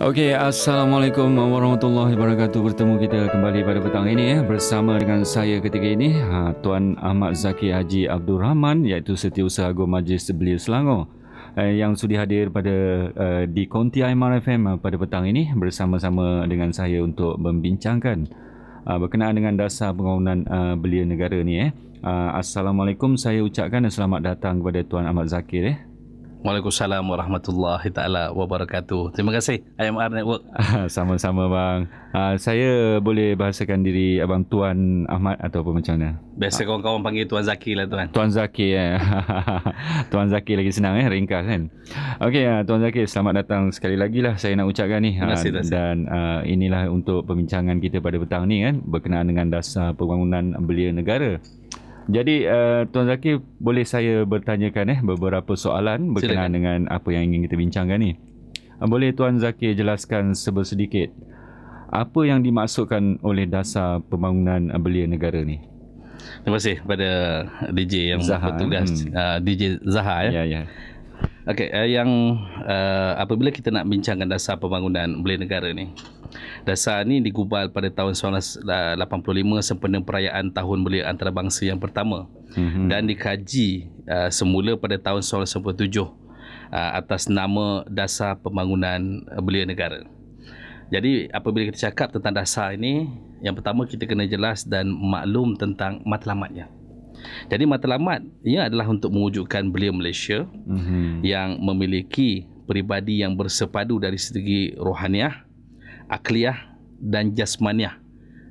Okey, Assalamualaikum warahmatullahi wabarakatuh. Bertemu kita kembali pada petang ini ya bersama dengan saya ketika ini ha, Tuan Ahmad Zaki Haji Abdul Rahman iaitu Setiausaha Agung Majlis Belia Selangor eh, yang sudah hadir pada eh, di Konti Aimar FM pada petang ini bersama-sama dengan saya untuk membincangkan berkenaan dengan dasar pembangunan belia negara ini. eh. Assalamualaikum saya ucapkan selamat datang kepada Tuan Ahmad Zakir eh. Waalaikumsalam warahmatullahi taala wabarakatuh. Terima kasih IMR Network. Sama-sama bang. Uh, saya boleh bahasakan diri abang Tuan Ahmad ataupun macam mana? Biasa ah. kawan-kawan panggil Tuan Zaki lah tuan. Tuan Zaki eh. tuan Zaki lagi senang eh ringkas kan. Okey uh, Tuan Zaki selamat datang sekali lagi lah saya nak ucapkan ni. Terima kasih, dan uh, inilah untuk pembincangan kita pada petang ni kan berkenaan dengan dasar pembangunan belia negara. Jadi uh, Tuan Zaki boleh saya bertanyakan eh beberapa soalan berkenaan Silakan. dengan apa yang ingin kita bincangkan ni. Eh, boleh Tuan Zaki jelaskan sedikit apa yang dimaksudkan oleh dasar pembangunan eh, belia negara ni? Terima kasih kepada DJ yang Zaha. bertugas hmm. uh, DJ Zaha ya. Ya ya. Okey uh, yang uh, apabila kita nak bincangkan dasar pembangunan belia negara ni Dasar ini digubal pada tahun 1985 eh, sempena perayaan tahun belia antarabangsa yang pertama mm-hmm. dan dikaji uh, semula pada tahun 1997 uh, eh, atas nama Dasar Pembangunan Belia Negara. Jadi apabila kita cakap tentang dasar ini, yang pertama kita kena jelas dan maklum tentang matlamatnya. Jadi matlamat ini adalah untuk mewujudkan belia Malaysia mm-hmm. yang memiliki peribadi yang bersepadu dari segi rohaniah akliah dan jasmaniah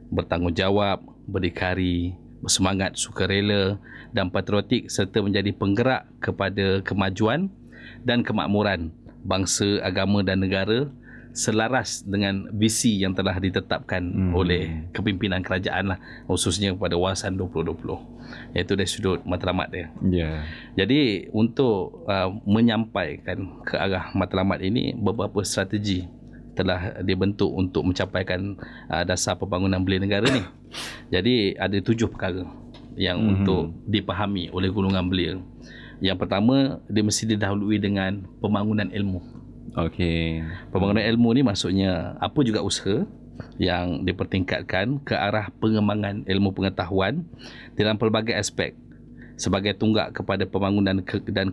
bertanggungjawab, berdikari, bersemangat sukarela dan patriotik serta menjadi penggerak kepada kemajuan dan kemakmuran bangsa, agama dan negara selaras dengan visi yang telah ditetapkan hmm. oleh kepimpinan kerajaan lah, khususnya kepada wawasan 2020 iaitu dari sudut matlamat dia. Yeah. Jadi untuk uh, menyampaikan ke arah matlamat ini beberapa strategi telah dibentuk untuk mencapaikan uh, dasar pembangunan belia negara ni. Jadi ada tujuh perkara yang mm-hmm. untuk dipahami oleh golongan belia. Yang pertama dia mesti didahului dengan pembangunan ilmu. Okey. Pembangunan ilmu ni maksudnya apa juga usaha yang dipertingkatkan ke arah pengembangan ilmu pengetahuan dalam pelbagai aspek sebagai tunggak kepada pembangunan ke, dan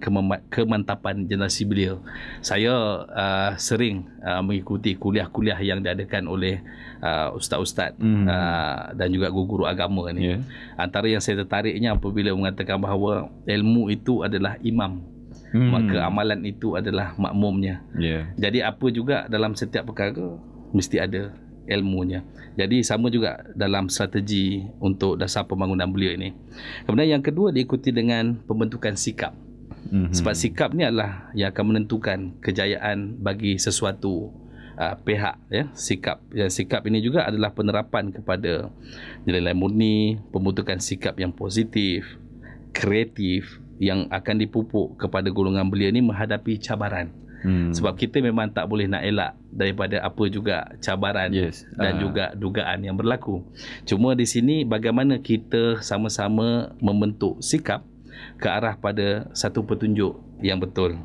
kemantapan generasi beliau. Saya uh, sering uh, mengikuti kuliah-kuliah yang diadakan oleh uh, ustaz-ustaz hmm. uh, dan juga guru-guru agama ni. Yeah. Antara yang saya tertariknya apabila mengatakan bahawa ilmu itu adalah imam hmm. maka amalan itu adalah makmumnya. Yeah. Jadi apa juga dalam setiap perkara mesti ada ilmunya. Jadi sama juga dalam strategi untuk dasar pembangunan beliau ini. Kemudian yang kedua diikuti dengan pembentukan sikap. Mm-hmm. Sebab sikap ni adalah yang akan menentukan kejayaan bagi sesuatu uh, pihak ya, sikap. Ya, sikap ini juga adalah penerapan kepada nilai-nilai murni, pembentukan sikap yang positif, kreatif yang akan dipupuk kepada golongan belia ini menghadapi cabaran. Hmm. Sebab kita memang tak boleh nak elak daripada apa juga cabaran yes. dan uh. juga dugaan yang berlaku. Cuma di sini bagaimana kita sama-sama membentuk sikap ke arah pada satu petunjuk yang betul.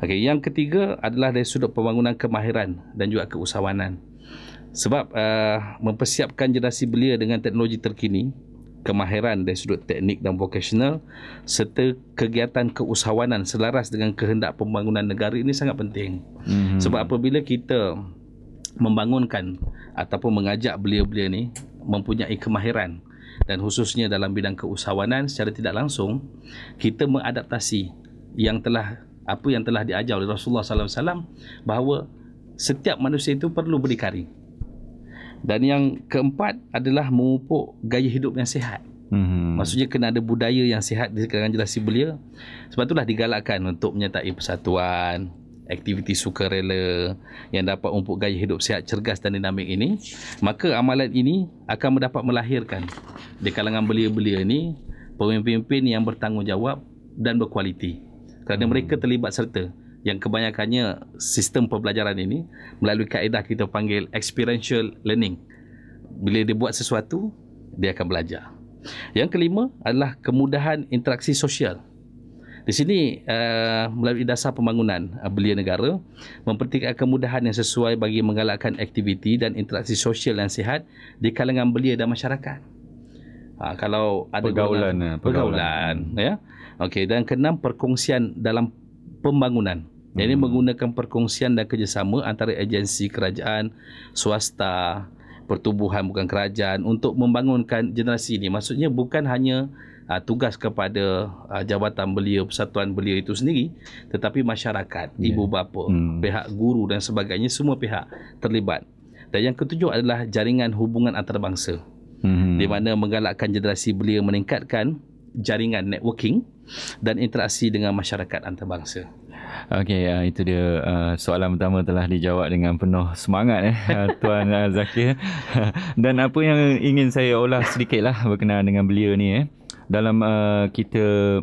Okay, yang ketiga adalah dari sudut pembangunan kemahiran dan juga keusahawanan. Sebab uh, mempersiapkan generasi belia dengan teknologi terkini kemahiran dari sudut teknik dan vokasional serta kegiatan keusahawanan selaras dengan kehendak pembangunan negara ini sangat penting. Hmm. Sebab apabila kita membangunkan ataupun mengajak belia-belia ini mempunyai kemahiran dan khususnya dalam bidang keusahawanan secara tidak langsung kita mengadaptasi yang telah apa yang telah diajar oleh Rasulullah sallallahu alaihi wasallam bahawa setiap manusia itu perlu berdikari. Dan yang keempat adalah memupuk gaya hidup yang sihat. Mm-hmm. Maksudnya kena ada budaya yang sihat di kalangan generasi belia. Sebab itulah digalakkan untuk menyertai persatuan, aktiviti sukarela yang dapat memupuk gaya hidup sihat, cergas dan dinamik ini. Maka amalan ini akan mendapat melahirkan di kalangan belia-belia ini pemimpin-pemimpin yang bertanggungjawab dan berkualiti. Kerana mm-hmm. mereka terlibat serta yang kebanyakannya sistem pembelajaran ini melalui kaedah kita panggil experiential learning. Bila dia buat sesuatu, dia akan belajar. Yang kelima adalah kemudahan interaksi sosial. Di sini uh, melalui dasar pembangunan uh, belia negara mempertingkatkan kemudahan yang sesuai bagi menggalakkan aktiviti dan interaksi sosial yang sihat di kalangan belia dan masyarakat. Ha, kalau ada pergaulan, eh, pergaulan, pergaulan. ya. okay. dan keenam perkongsian dalam pembangunan. Hmm. Ini menggunakan perkongsian dan kerjasama antara agensi kerajaan, swasta, pertubuhan bukan kerajaan untuk membangunkan generasi ini. Maksudnya bukan hanya uh, tugas kepada uh, jabatan belia, persatuan belia itu sendiri, tetapi masyarakat, yeah. ibu bapa, hmm. pihak guru dan sebagainya, semua pihak terlibat. Dan yang ketujuh adalah jaringan hubungan antarabangsa. Hmm. Di mana menggalakkan generasi belia meningkatkan jaringan networking dan interaksi dengan masyarakat antarabangsa. Okey, uh, itu dia uh, soalan pertama telah dijawab dengan penuh semangat eh uh, Tuan uh, Zakir. Dan apa yang ingin saya olah sedikitlah berkenaan dengan belia ni eh dalam uh, kita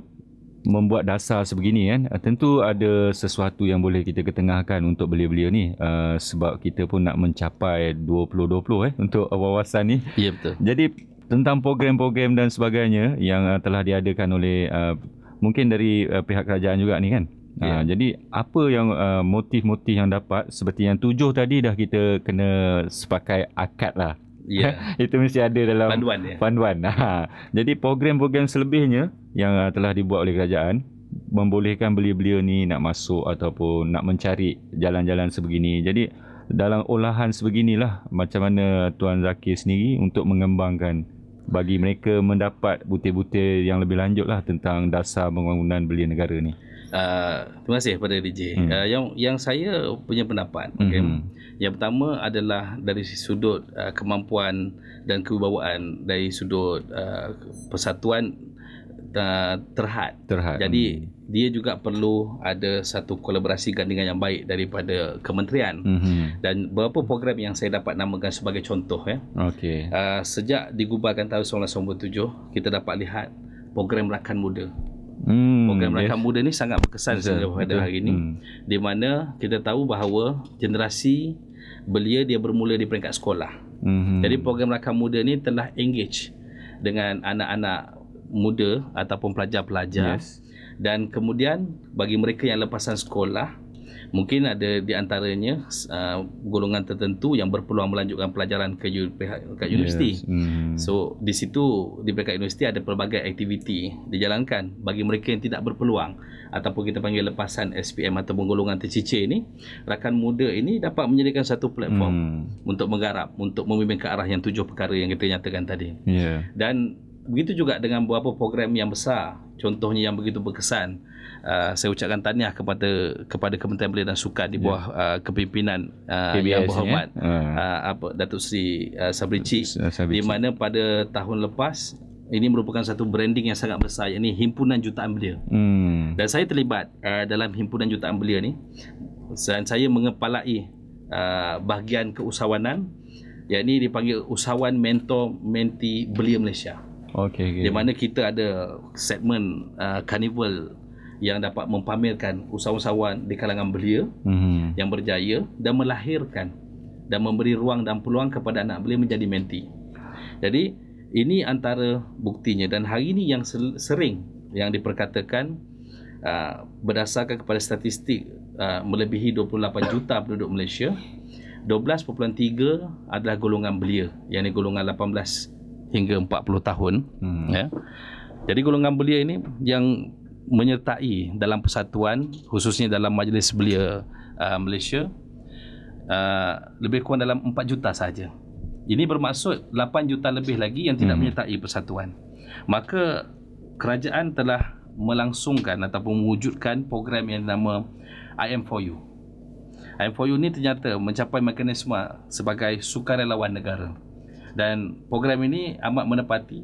membuat dasar sebegini kan tentu ada sesuatu yang boleh kita ketengahkan untuk belia-belia ni uh, sebab kita pun nak mencapai 2020 eh untuk wawasan ni. Ya yeah, betul. Jadi tentang program-program dan sebagainya yang uh, telah diadakan oleh uh, mungkin dari uh, pihak kerajaan juga ni kan. Ha, yeah. Jadi apa yang uh, motif-motif yang dapat seperti yang tujuh tadi dah kita kena sepakai akad lah. Yeah. Itu mesti ada dalam panduan. Yeah. panduan. Ha. Jadi program-program selebihnya yang uh, telah dibuat oleh kerajaan membolehkan belia-belia ni nak masuk ataupun nak mencari jalan-jalan sebegini. Jadi dalam olahan sebeginilah macam mana Tuan Zakir sendiri untuk mengembangkan bagi mereka mendapat butir-butir yang lebih lanjut lah tentang dasar pembangunan belia negara ni. Ah, terima kasih kepada DJ. Hmm. Uh, yang yang saya punya pendapat, hmm. okay. Yang pertama adalah dari sudut uh, kemampuan dan kewibawaan dari sudut uh, persatuan uh, terhad. terhad. Jadi hmm. dia juga perlu ada satu kolaborasi gandingan yang baik daripada kementerian. Hmm. Dan beberapa program yang saya dapat namakan sebagai contoh ya. Okey. Uh, sejak digubalkan tahun 1997, kita dapat lihat program rakan muda. Hmm, program rakan muda ni sangat berkesan sebenarnya pada hari ini. Hmm. Di mana kita tahu bahawa generasi belia dia bermula di peringkat sekolah. Hmm. Jadi program rakan muda ni telah engage dengan anak-anak muda ataupun pelajar-pelajar. Yes. Dan kemudian bagi mereka yang lepasan sekolah, mungkin ada di antaranya uh, golongan tertentu yang berpeluang melanjutkan pelajaran ke pihak universiti. Yes. Hmm. So di situ di pihak universiti ada pelbagai aktiviti dijalankan bagi mereka yang tidak berpeluang ataupun kita panggil lepasan SPM atau golongan tercicir ini rakan muda ini dapat menyediakan satu platform hmm. untuk menggarap untuk memimpin ke arah yang tujuh perkara yang kita nyatakan tadi. Yeah. Dan begitu juga dengan beberapa program yang besar contohnya yang begitu berkesan uh, saya ucapkan tahniah kepada kepada Kementerian Belia dan Sukan di ya. bawah yeah. uh, kepimpinan uh, yang ya. berhormat ha. uh, apa Datuk Seri uh, Sabri Cik di mana pada tahun lepas ini merupakan satu branding yang sangat besar Ini himpunan jutaan belia. Hmm. Dan saya terlibat uh, dalam himpunan jutaan belia ni dan saya mengepalai uh, bahagian keusahawanan yakni dipanggil usahawan mentor menti belia Malaysia. Okay, okay. Di mana kita ada segmen uh, carnival yang dapat mempamerkan usahawan-usahawan di kalangan belia mm-hmm. yang berjaya dan melahirkan dan memberi ruang dan peluang kepada anak belia menjadi menti. Jadi ini antara buktinya dan hari ini yang sering yang diperkatakan uh, berdasarkan kepada statistik uh, melebihi 28 juta penduduk Malaysia 12.3 adalah golongan belia yang ini golongan 18 hingga 40 tahun hmm. ya. Jadi golongan belia ini yang menyertai dalam persatuan khususnya dalam majlis belia uh, Malaysia uh, lebih kurang dalam 4 juta saja. Ini bermaksud 8 juta lebih lagi yang tidak hmm. menyertai persatuan. Maka kerajaan telah melangsungkan ataupun mewujudkan program yang nama I am for you. I am for you ini ternyata mencapai mekanisme sebagai sukarelawan negara dan program ini amat menepati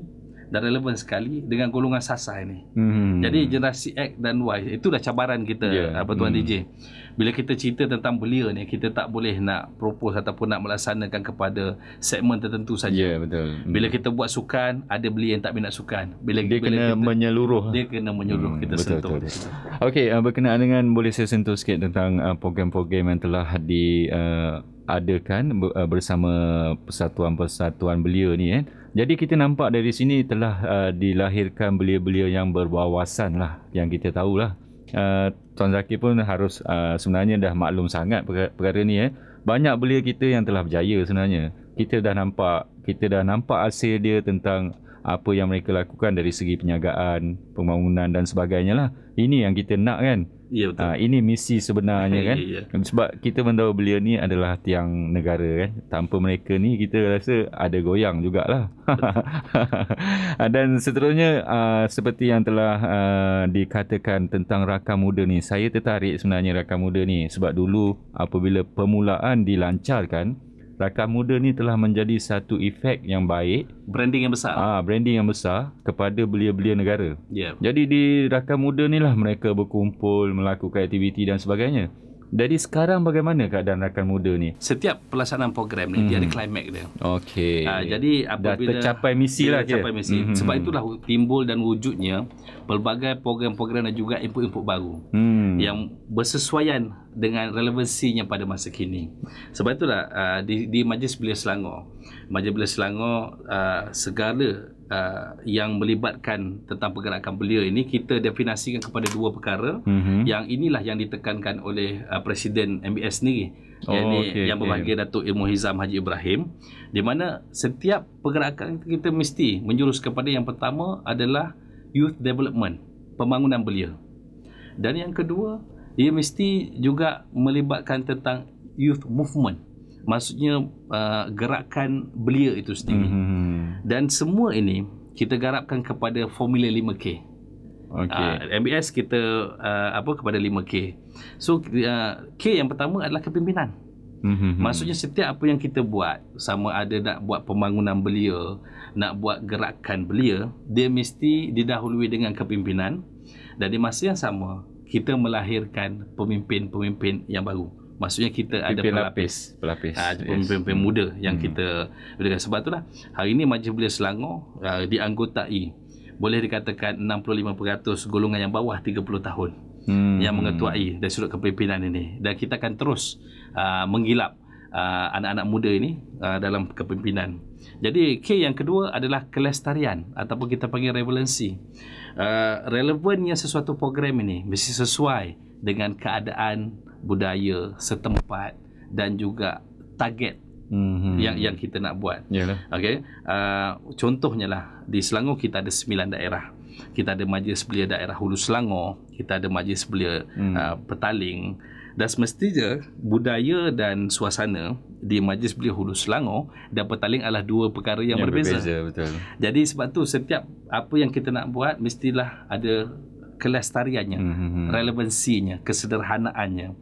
dan relevan sekali dengan golongan sasa ini. Hmm. Jadi generasi X dan Y itu dah cabaran kita yeah. apa tuan hmm. DJ. Bila kita cerita tentang belia ni kita tak boleh nak propose ataupun nak melaksanakan kepada segmen tertentu saja. Ya yeah, betul. Hmm. Bila kita buat sukan ada belia yang tak minat sukan. Bila dia bila kena kita, menyeluruh. Dia kena menyeluruh hmm. kita betul, sentuh. Betul, betul. Okey uh, berkenaan dengan boleh saya sentuh sikit tentang uh, program-program yang telah di uh, adakan eh, bersama persatuan-persatuan belia ni eh. Jadi kita nampak dari sini telah uh, dilahirkan belia-belia yang berwawasan lah yang kita tahulah. Uh, Tuan Zaki pun harus uh, sebenarnya dah maklum sangat perkara, perkara ni eh. Banyak belia kita yang telah berjaya sebenarnya. Kita dah nampak kita dah nampak hasil dia tentang apa yang mereka lakukan dari segi penyagaan, pembangunan dan sebagainya lah. Ini yang kita nak kan. Ya betul. Uh, ini misi sebenarnya kan. Yeah. Ya. Sebab kita mendawa beliau ni adalah tiang negara kan. Tanpa mereka ni kita rasa ada goyang jugalah. Dan seterusnya uh, seperti yang telah uh, dikatakan tentang rakam muda ni. Saya tertarik sebenarnya rakam muda ni. Sebab dulu apabila permulaan dilancarkan rakan muda ni telah menjadi satu efek yang baik branding yang besar ah branding yang besar kepada belia-belia negara yeah. jadi di rakan muda ni lah mereka berkumpul melakukan aktiviti dan sebagainya jadi sekarang bagaimana keadaan rakan muda ni? Setiap pelaksanaan program ni, hmm. dia ada klimak hmm. dia. Okey. Uh, jadi apabila... Dah tercapai misi lah dia. tercapai misi. Hmm. Sebab itulah timbul dan wujudnya pelbagai program-program dan juga input-input baru. Hmm. Yang bersesuaian dengan relevansinya pada masa kini. Sebab itulah uh, di, di Majlis Belia Selangor. Majlis Belia Selangor uh, segala uh, yang melibatkan tentang pergerakan belia ini kita definasikan kepada dua perkara mm-hmm. yang inilah yang ditekankan oleh uh, presiden MBS ni, oh, yang, okay, yang berbahagia okay. Datuk Ilmu Hizam Haji Ibrahim di mana setiap pergerakan kita mesti menjurus kepada yang pertama adalah youth development pembangunan belia, dan yang kedua dia mesti juga melibatkan tentang youth movement maksudnya uh, gerakan belia itu sendiri. Mm-hmm. Dan semua ini kita garapkan kepada formula 5K. Okey. Uh, ah, MBS kita uh, apa kepada 5K. So uh, K yang pertama adalah kepimpinan. Mm-hmm. Maksudnya setiap apa yang kita buat sama ada nak buat pembangunan belia, nak buat gerakan belia, dia mesti didahului dengan kepimpinan. Dan di masa yang sama kita melahirkan pemimpin-pemimpin yang baru maksudnya kita ada pelapis pelapis ha, pemimpin-pemimpin hmm. muda yang hmm. kita berikan sebab itulah hari ini Majlis Belia Selangor uh, dianggotai boleh dikatakan 65% golongan yang bawah 30 tahun hmm. yang mengetuai dari sudut kepimpinan ini dan kita akan terus uh, menggilap uh, anak-anak muda ini uh, dalam kepimpinan jadi K yang kedua adalah kelestarian ataupun kita panggil relevansi uh, relevannya sesuatu program ini mesti sesuai dengan keadaan budaya setempat dan juga target hmm yang yang kita nak buat. Yalah. Okay, uh, contohnya lah di Selangor kita ada sembilan daerah. Kita ada Majlis Belia Daerah Hulu Selangor, kita ada Majlis Belia hmm. uh, Petaling dan semestinya budaya dan suasana di Majlis Belia Hulu Selangor dan Petaling adalah dua perkara yang, yang berbeza. berbeza betul. Jadi sebab tu setiap apa yang kita nak buat mestilah ada kelestariannya, mm -hmm. relevansinya, kesederhanaannya.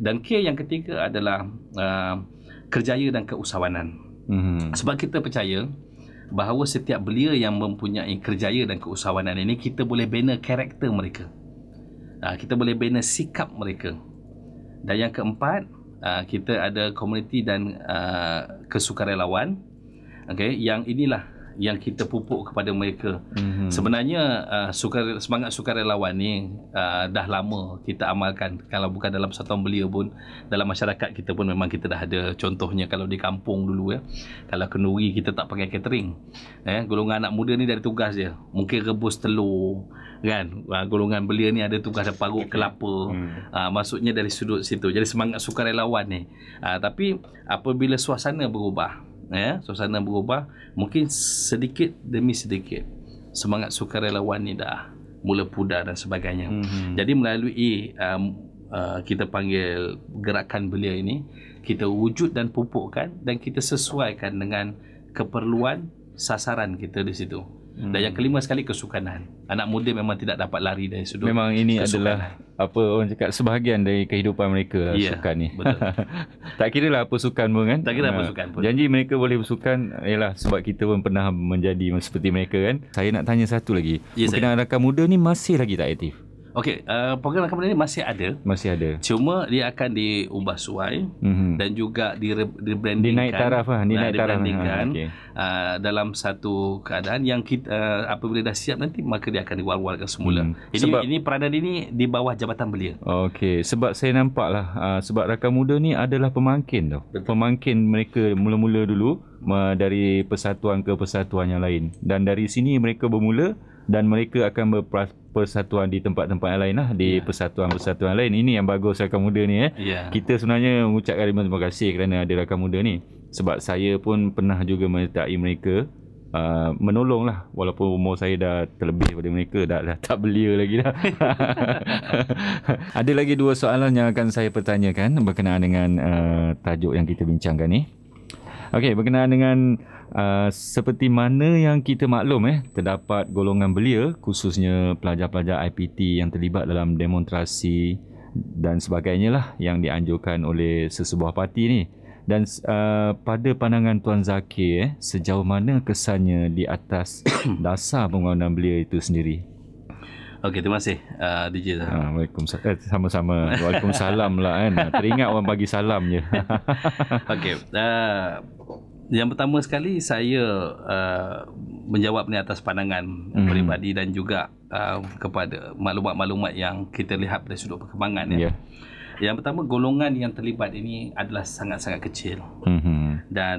Dan K yang ketiga adalah uh, kerjaya dan keusahawanan. Mm -hmm. Sebab kita percaya bahawa setiap belia yang mempunyai kerjaya dan keusahawanan ini kita boleh bina karakter mereka. Uh, kita boleh bina sikap mereka. Dan yang keempat, uh, kita ada komuniti dan uh, kesukarelawan. Okay, yang inilah yang kita pupuk kepada mereka. hmm Sebenarnya uh, suka, semangat sukarelawan ni uh, dah lama kita amalkan. Kalau bukan dalam satu tahun belia pun dalam masyarakat kita pun memang kita dah ada contohnya kalau di kampung dulu ya. Kalau kenduri kita tak pakai catering. Eh golongan anak muda ni dari tugas dia. Mungkin rebus telur kan. Uh, golongan belia ni ada tugas dah parut kelapa. Mm. Uh, maksudnya dari sudut situ. Jadi semangat sukarelawan ni. Uh, tapi apabila suasana berubah ya suasana berubah mungkin sedikit demi sedikit semangat sukarelawan ni dah mula pudar dan sebagainya mm-hmm. jadi melalui um, uh, kita panggil gerakan belia ini kita wujud dan pupukkan dan kita sesuaikan dengan keperluan sasaran kita di situ Hmm. Dan yang hmm. kelima sekali kesukanan. Anak muda memang tidak dapat lari dari sudut. Memang ini kesukanan. adalah apa orang cakap sebahagian dari kehidupan mereka lah, yeah, sukan ni. Betul. tak kira lah apa sukan pun kan. Tak kira apa ha. sukan pun. Janji mereka boleh bersukan ialah sebab kita pun pernah menjadi seperti mereka kan. Saya nak tanya satu lagi. Yes, Mungkin anak muda ni masih lagi tak aktif? Okey, uh, program rakaman ini masih ada. Masih ada. Cuma dia akan diubah suai mm-hmm. dan juga di-rebranding. Di naik taraf lah. Di naik taraf. Ha, okay. uh, dalam satu keadaan yang kita, uh, apabila dah siap nanti maka dia akan diwal-walkan semula. Mm. Ini, sebab, ini peranan ini di bawah jabatan belia. Okey, sebab saya nampaklah Uh, ah, sebab rakan muda ni adalah pemangkin tau. Betul. Pemangkin mereka mula-mula dulu eh, dari persatuan ke persatuan yang lain. Dan dari sini mereka bermula dan mereka akan berpersatuan di tempat-tempat yang lain lah di ya. persatuan-persatuan lain ini yang bagus rakan muda ni eh. yeah. kita sebenarnya mengucapkan terima kasih kerana ada rakan muda ni sebab saya pun pernah juga menyertai mereka Uh, menolong lah walaupun umur saya dah terlebih daripada mereka dah, dah tak belia lagi dah ada lagi dua soalan yang akan saya pertanyakan berkenaan dengan uh, tajuk yang kita bincangkan ni Okey, berkenaan dengan Uh, seperti mana yang kita maklum eh terdapat golongan belia khususnya pelajar-pelajar IPT yang terlibat dalam demonstrasi dan sebagainya lah yang dianjurkan oleh sesebuah parti ni dan uh, pada pandangan Tuan Zakir eh, sejauh mana kesannya di atas dasar penggunaan belia itu sendiri Okey, terima kasih uh, DJ. Ah, waalaikumsalam. Eh, sama-sama. Waalaikumsalam lah kan. Teringat orang bagi salam je. Okey. Uh, yang pertama sekali saya uh, menjawab ni atas pandangan mm-hmm. peribadi dan juga uh, kepada maklumat-maklumat yang kita lihat dari sudut perkembangan ya. ya. Yang pertama golongan yang terlibat ini adalah sangat-sangat kecil. Mm-hmm. Dan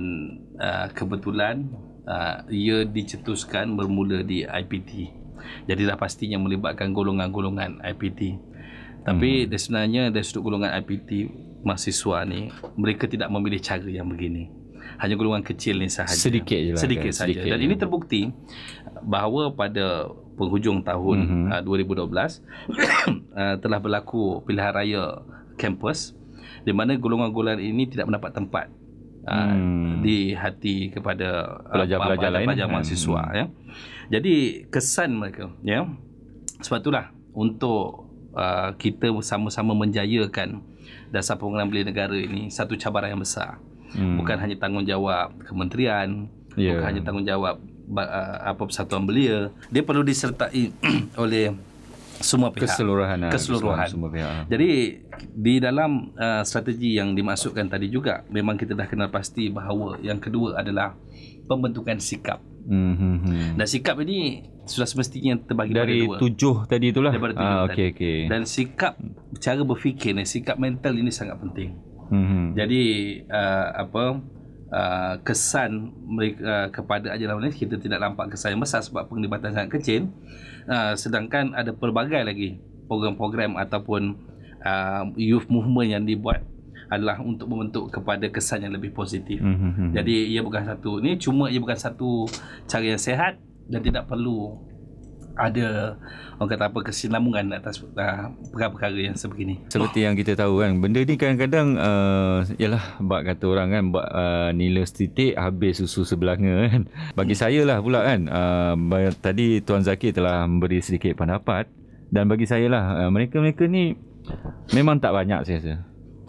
uh, kebetulan uh, ia dicetuskan bermula di IPT. Jadi dah pastinya melibatkan golongan-golongan IPT. Tapi mm-hmm. sebenarnya dari sudut golongan IPT mahasiswa ni mereka tidak memilih cara yang begini hanya golongan kecil ni sahaja. Sedikit je lah. Sedikit kan? saja. Dan ini terbukti bahawa pada penghujung tahun mm-hmm. 2012 uh, uh, telah berlaku pilihan raya kampus di mana golongan-golongan ini tidak mendapat tempat uh, hmm. di hati kepada pelajar-pelajar lain pelajar kan? mahasiswa hmm. ya. Jadi kesan mereka ya. Sebab itulah untuk kita sama sama menjayakan dasar pengenalan beli negara ini satu cabaran yang besar hmm. bukan hanya tanggungjawab kementerian yeah. bukan hanya tanggungjawab uh, apa persatuan belia dia perlu disertai oleh semua pihak keseluruhan ah, keseluruhan semua pihak ah. jadi di dalam uh, strategi yang dimasukkan tadi juga memang kita dah kenal pasti bahawa yang kedua adalah pembentukan sikap Mm-hmm. Dan sikap ini sudah semestinya terbagi dari pada dua. tujuh tadi itulah. Dari ah, okay, tadi. Okay. Dan sikap cara berfikir ni, sikap mental ini sangat penting. Mm-hmm. Jadi uh, apa uh, kesan mereka uh, kepada ajaran ini kita tidak nampak kesan yang besar sebab penglibatan sangat kecil. Uh, sedangkan ada pelbagai lagi program-program ataupun uh, youth movement yang dibuat adalah untuk membentuk kepada kesan yang lebih positif. Mm-hmm. Jadi ia bukan satu ini cuma ia bukan satu cara yang sehat dan tidak perlu ada orang kata apa kesinambungan atas ah, perkara-perkara yang sebegini. Seperti oh. yang kita tahu kan, benda ni kadang-kadang uh, eh, ialah bab kata orang kan bab uh, eh, nila setitik habis susu sebelanga kan. Bagi hmm. saya lah pula kan, uh, tadi Tuan Zakir telah memberi sedikit pendapat dan bagi saya lah uh, mereka-mereka ni memang tak banyak saya rasa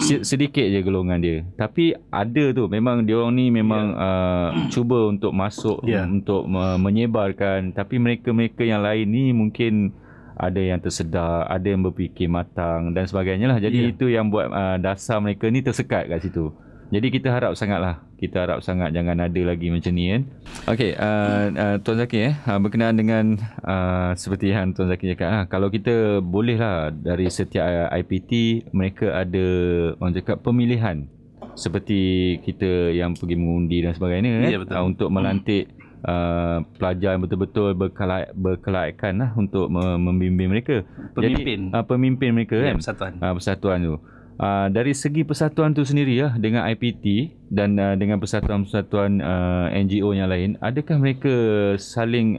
sedikit je golongan dia tapi ada tu memang dia orang ni memang yeah. uh, cuba untuk masuk yeah. untuk uh, menyebarkan tapi mereka-mereka yang lain ni mungkin ada yang tersedar ada yang berfikir matang dan sebagainya lah jadi yeah. itu yang buat uh, dasar mereka ni tersekat kat situ jadi kita harap sangatlah. Kita harap sangat jangan ada lagi macam ni kan. Okey, uh, uh, Tuan Zaki eh, uh, berkenaan dengan uh, seperti yang Tuan Zaki cakap, uh, kalau kita bolehlah dari setiap uh, IPT, mereka ada orang cakap pemilihan seperti kita yang pergi mengundi dan sebagainya kan? ya, Uh, untuk melantik Uh, pelajar yang betul-betul berkelaik, berkelaikan lah uh, untuk membimbing mereka. Pemimpin. Jadi, uh, pemimpin mereka ya, kan. Persatuan. Uh, persatuan tu. Ah, dari segi persatuan tu sendiri ya dengan IPT dan uh, dengan persatuan-persatuan uh, NGO yang lain adakah mereka saling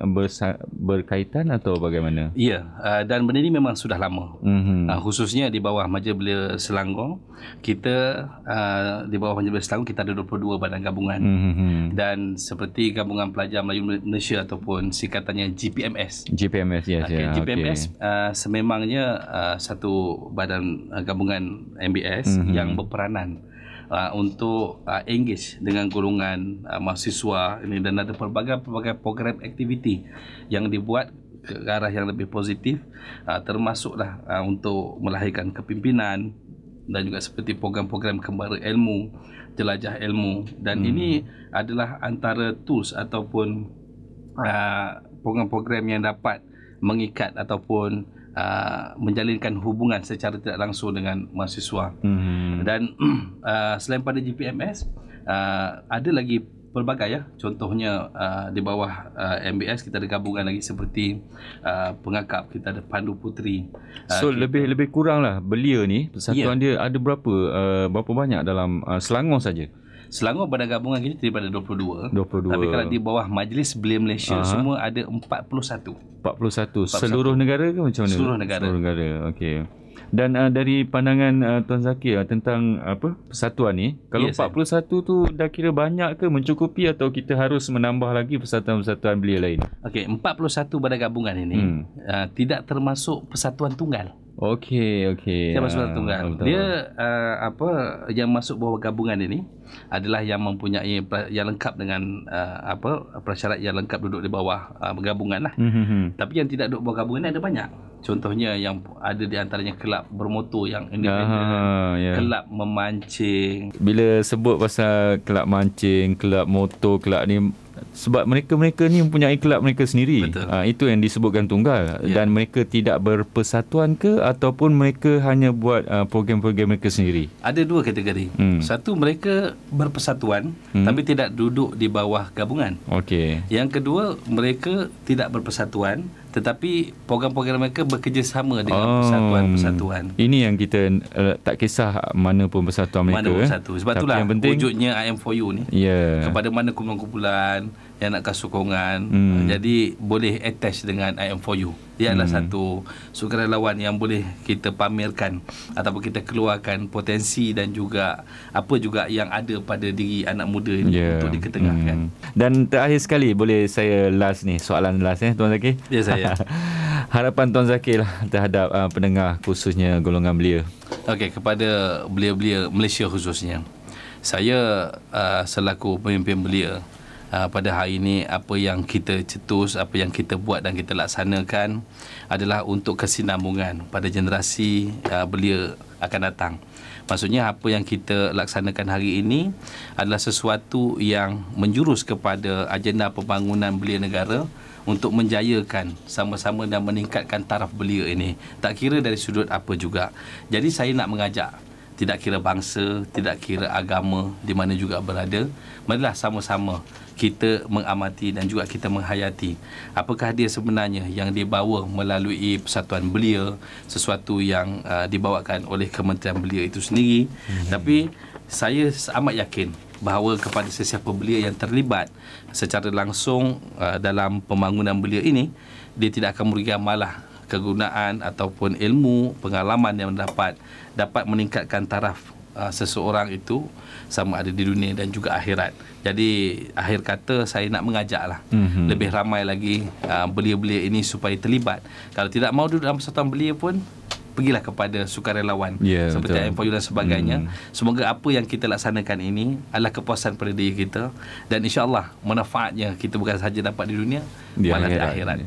berkaitan atau bagaimana ya uh, dan benda ini memang sudah lama mm-hmm. uh, khususnya di bawah Majlis Belia Selangor kita uh, di bawah Majlis Belia Selangor kita ada 22 badan gabungan mm-hmm. dan seperti gabungan pelajar Melayu Malaysia ataupun singkatannya GPMS GPMS yes okay, ya GPMS okay. uh, sememangnya uh, satu badan uh, gabungan MBS mm-hmm. yang berperanan uh, untuk uh, engage dengan golongan uh, mahasiswa ini dan ada pelbagai-pelbagai program aktiviti yang dibuat ke arah yang lebih positif uh, termasuklah uh, untuk melahirkan kepimpinan dan juga seperti program-program kembara ilmu jelajah ilmu dan hmm. ini adalah antara tools ataupun uh, program-program yang dapat mengikat ataupun Uh, menjalinkan hubungan secara tidak langsung dengan mahasiswa. Hmm. Dan uh, selain pada GPMS, uh, ada lagi pelbagai ya. Contohnya uh, di bawah uh, MBS kita ada gabungan lagi seperti uh, pengakap kita ada Pandu Putri. Uh, so kita... lebih lebih kuranglah belia ni persatuan yeah. dia ada berapa uh, berapa banyak dalam uh, Selangor saja. Selangor Bandar Gabungan kita daripada 22. 22. Tapi kalau di bawah Majlis Belia Malaysia, Aha. semua ada 41. 41. Seluruh 41. negara ke macam mana? Seluruh negara. Seluruh negara, okey. Dan uh, dari pandangan uh, Tuan Zakir uh, tentang uh, apa persatuan ni, kalau yes, 41 tu dah kira banyak ke mencukupi atau kita harus menambah lagi persatuan-persatuan belia lain? Okey, 41 badan gabungan ini hmm. uh, tidak termasuk persatuan tunggal. Okey, okey. Saya masuk satu tunggal. Ah, betul. Dia uh, apa yang masuk bawah gabungan ini adalah yang mempunyai yang lengkap dengan uh, apa prasyarat yang lengkap duduk di bawah uh, gabungan lah. Mm-hmm. Tapi yang tidak duduk bawah gabungan ada banyak. Contohnya yang ada di antaranya kelab bermotor yang independen, yeah. kelab memancing. Bila sebut pasal kelab mancing, kelab motor, kelab ni sebab mereka-mereka ni mempunyai kelab mereka sendiri. Ha, itu yang disebutkan tunggal yeah. dan mereka tidak berpersatuan ke ataupun mereka hanya buat uh, program-program mereka sendiri. Ada dua kategori. Hmm. Satu mereka berpersatuan hmm. tapi tidak duduk di bawah gabungan. Okey. Yang kedua mereka tidak berpersatuan tetapi program-program mereka bekerjasama dengan oh. persatuan-persatuan. Ini yang kita uh, tak kisah mana pun persatuan mereka. Mana pun eh. satu. Sebab tapi itulah yang penting, wujudnya IM4U ni. Yeah. Kepada mana kumpulan-kumpulan yang nakkan sokongan hmm. jadi boleh attach dengan I am for you. dia adalah hmm. satu sukarelawan yang boleh kita pamerkan ataupun kita keluarkan potensi dan juga apa juga yang ada pada diri anak muda ini yeah. untuk diketengahkan hmm. dan terakhir sekali boleh saya last ni soalan last eh Tuan Zakir ya yeah, saya harapan Tuan Zakir lah terhadap uh, pendengar khususnya golongan belia Okey kepada belia-belia Malaysia khususnya saya uh, selaku pemimpin belia Ah, pada hari ini apa yang kita cetus, apa yang kita buat dan kita laksanakan adalah untuk kesinambungan pada generasi uh, belia akan datang. Maksudnya apa yang kita laksanakan hari ini adalah sesuatu yang menjurus kepada agenda pembangunan belia negara untuk menjayakan sama-sama dan meningkatkan taraf belia ini. Tak kira dari sudut apa juga. Jadi saya nak mengajak tidak kira bangsa, tidak kira agama di mana juga berada, marilah sama-sama kita mengamati dan juga kita menghayati apakah dia sebenarnya yang dibawa melalui persatuan belia sesuatu yang uh, dibawakan oleh kementerian belia itu sendiri mm-hmm. tapi saya amat yakin bahawa kepada sesiapa belia yang terlibat secara langsung uh, dalam pembangunan belia ini dia tidak akan merugikan malah kegunaan ataupun ilmu pengalaman yang dapat dapat meningkatkan taraf uh, seseorang itu sama ada di dunia dan juga akhirat. Jadi akhir kata saya nak mengajaklah mm-hmm. lebih ramai lagi uh, belia-belia ini supaya terlibat. Kalau tidak mau duduk dalam persatuan belia pun pergilah kepada sukarelawan yeah, seperti MPU dan sebagainya. Mm. Semoga apa yang kita laksanakan ini adalah kepuasan pada diri kita dan insya-Allah manfaatnya kita bukan sahaja dapat di dunia di malah akhirat. di akhirat.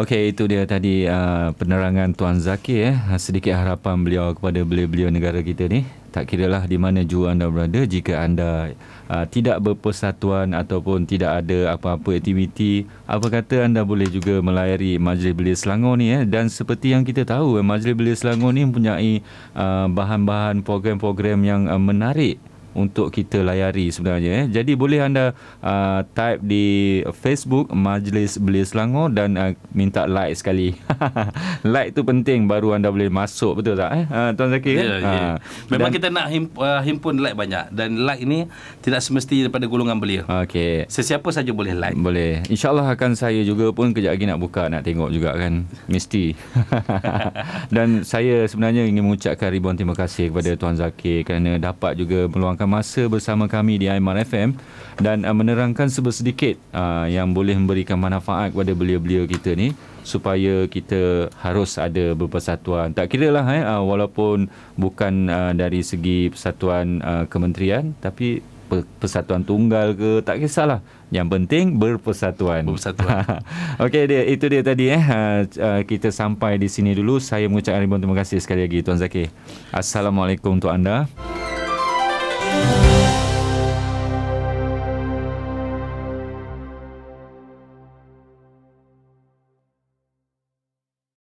Okey itu dia tadi uh, penerangan Tuan Zakir eh sedikit harapan beliau kepada beliau-beliau negara kita ni tak kira lah di mana jua anda berada jika anda aa, uh, tidak berpersatuan ataupun tidak ada apa-apa aktiviti apa kata anda boleh juga melayari Majlis Belia Selangor ni eh dan seperti yang kita tahu eh, Majlis Belia Selangor ni mempunyai uh, bahan-bahan program-program yang aa, uh, menarik untuk kita layari sebenarnya. Eh. Jadi boleh anda uh, type di Facebook Majlis Beli Selangor dan uh, minta like sekali. like tu penting baru anda boleh masuk betul tak? Eh? Uh, Tuan Zaki yeah, kan? Yeah. Uh, Memang dan, kita nak himp, uh, himpun like banyak dan like ni tidak semestinya daripada golongan belia. Okay. Sesiapa saja boleh like. Boleh. InsyaAllah akan saya juga pun kejap lagi nak buka nak tengok juga kan. Mesti. dan saya sebenarnya ingin mengucapkan ribuan terima kasih kepada Tuan Zaki kerana dapat juga meluangkan meluangkan masa bersama kami di Aiman FM dan uh, menerangkan sebesar sedikit uh, yang boleh memberikan manfaat kepada belia-belia kita ni supaya kita harus ada berpersatuan. Tak kira lah eh, uh, walaupun bukan uh, dari segi persatuan uh, kementerian tapi persatuan tunggal ke tak kisahlah yang penting berpersatuan berpersatuan okey dia itu dia tadi eh uh, uh, kita sampai di sini dulu saya mengucapkan ribuan terima kasih sekali lagi tuan Zaki assalamualaikum untuk anda